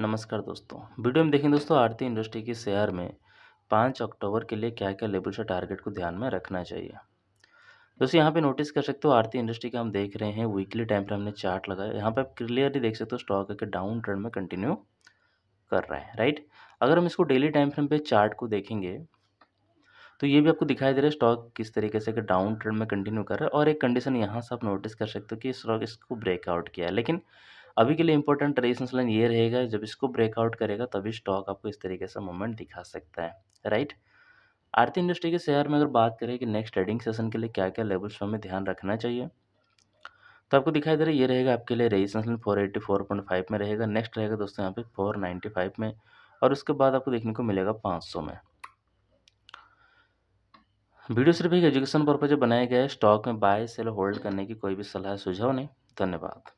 नमस्कार दोस्तों वीडियो में देखें दोस्तों आरती इंडस्ट्री के शेयर में पाँच अक्टूबर के लिए क्या क्या लेवल से टारगेट को ध्यान में रखना चाहिए दोस्तों यहाँ पे नोटिस कर सकते हो आरती इंडस्ट्री का हम देख रहे हैं वीकली टाइम पर हमने चार्ट लगाया यहाँ पे आप क्लियरली देख सकते हो स्टॉक के डाउन ट्रेंड में कंटिन्यू कर रहा है राइट अगर हम इसको डेली टाइम फ्रेम पे चार्ट को देखेंगे तो ये भी आपको दिखाई दे रहा है स्टॉक किस तरीके से डाउन ट्रेंड में कंटिन्यू कर रहा है और एक कंडीशन यहाँ से आप नोटिस कर सकते हो कि स्टॉक इसको ब्रेकआउट किया है लेकिन अभी के लिए इंपॉर्टेंट रेजिस्टेंस लाइन ये रहेगा जब इसको ब्रेकआउट करेगा तभी स्टॉक आपको इस तरीके से मूवमेंट दिखा सकता है राइट आरती इंडस्ट्री के शेयर में अगर बात करें कि नेक्स्ट ट्रेडिंग सेशन के लिए क्या क्या लेवल्स पर हमें ध्यान रखना चाहिए तो आपको दिखाई दे रहा है ये रहेगा आपके लिए resistance line four eighty four point five में रहेगा नेक्स्ट रहेगा दोस्तों यहाँ पे फोर नाइन्टी फाइव में और उसके बाद आपको देखने को मिलेगा पाँच सौ में वीडियो सिर्फ एक एजुकेशन पर्पज बनाया गया है स्टॉक में बाय सेल होल्ड करने की कोई भी सलाह सुझाव नहीं धन्यवाद